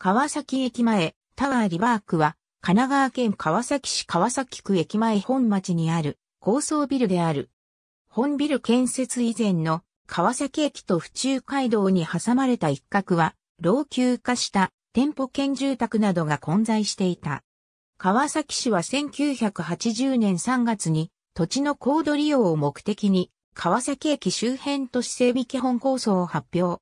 川崎駅前、タワーリバークは、神奈川県川崎市川崎区駅前本町にある高層ビルである。本ビル建設以前の川崎駅と府中街道に挟まれた一角は、老朽化した店舗兼住宅などが混在していた。川崎市は1980年3月に土地の高度利用を目的に川崎駅周辺都市整備基本構想を発表。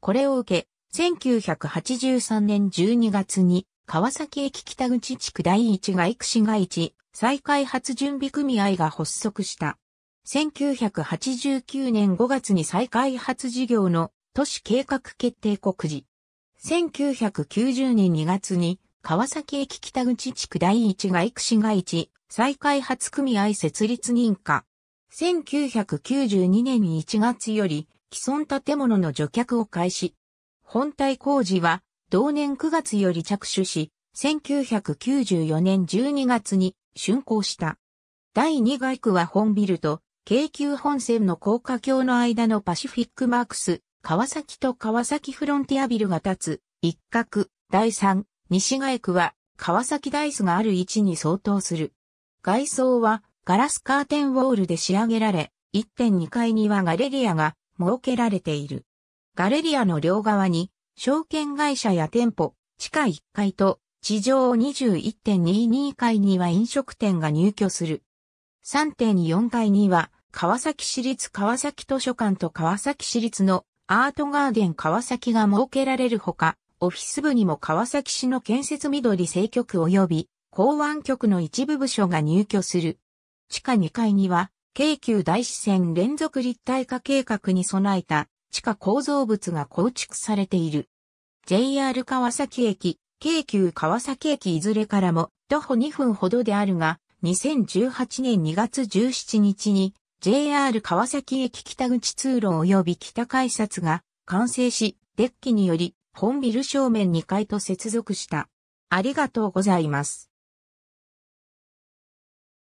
これを受け、1983年12月に川崎駅北口地区第一が育市街地再開発準備組合が発足した。1989年5月に再開発事業の都市計画決定告示。1990年2月に川崎駅北口地区第一が育市街地再開発組合設立認可。1992年1月より既存建物の除却を開始。本体工事は同年9月より着手し、1994年12月に竣工した。第2外区は本ビルと京急本線の高架橋の間のパシフィックマークス、川崎と川崎フロンティアビルが立つ、一角、第3、西外区は川崎ダイスがある位置に相当する。外装はガラスカーテンウォールで仕上げられ、1.2階にはガレリアが設けられている。ガレリアの両側に、証券会社や店舗、地下1階と地上21.22階には飲食店が入居する。3.4階には川崎市立川崎図書館と川崎市立のアートガーデン川崎が設けられるほか、オフィス部にも川崎市の建設緑政局及び港湾局の一部部署が入居する。地下2階には、京急大支線連続立体化計画に備えた地下構造物が構築されている。JR 川崎駅、京急川崎駅いずれからも徒歩2分ほどであるが、2018年2月17日に JR 川崎駅北口通路及び北改札が完成し、デッキにより本ビル正面2階と接続した。ありがとうございます。